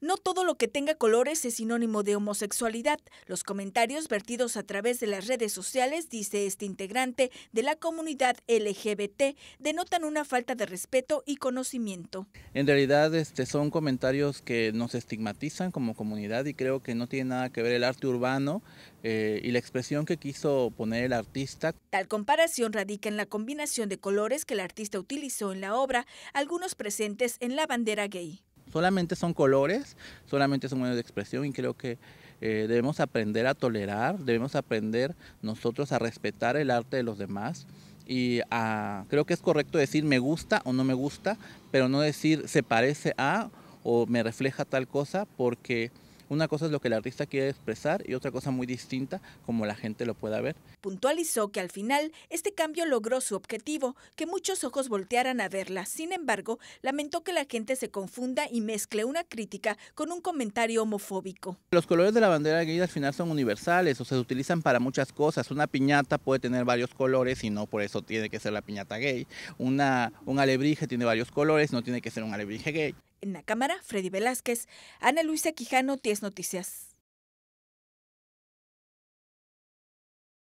No todo lo que tenga colores es sinónimo de homosexualidad. Los comentarios vertidos a través de las redes sociales, dice este integrante de la comunidad LGBT, denotan una falta de respeto y conocimiento. En realidad este, son comentarios que nos estigmatizan como comunidad y creo que no tiene nada que ver el arte urbano eh, y la expresión que quiso poner el artista. Tal comparación radica en la combinación de colores que el artista utilizó en la obra, algunos presentes en la bandera gay. Solamente son colores, solamente son medios de expresión y creo que eh, debemos aprender a tolerar, debemos aprender nosotros a respetar el arte de los demás y a, creo que es correcto decir me gusta o no me gusta, pero no decir se parece a o me refleja tal cosa porque una cosa es lo que el artista quiere expresar y otra cosa muy distinta como la gente lo pueda ver. Puntualizó que al final este cambio logró su objetivo, que muchos ojos voltearan a verla. Sin embargo, lamentó que la gente se confunda y mezcle una crítica con un comentario homofóbico. Los colores de la bandera gay al final son universales o se utilizan para muchas cosas. Una piñata puede tener varios colores y no por eso tiene que ser la piñata gay. Una, un alebrije tiene varios colores, no tiene que ser un alebrije gay. En la cámara, Freddy Velázquez, Ana Luisa Quijano, 10 Noticias.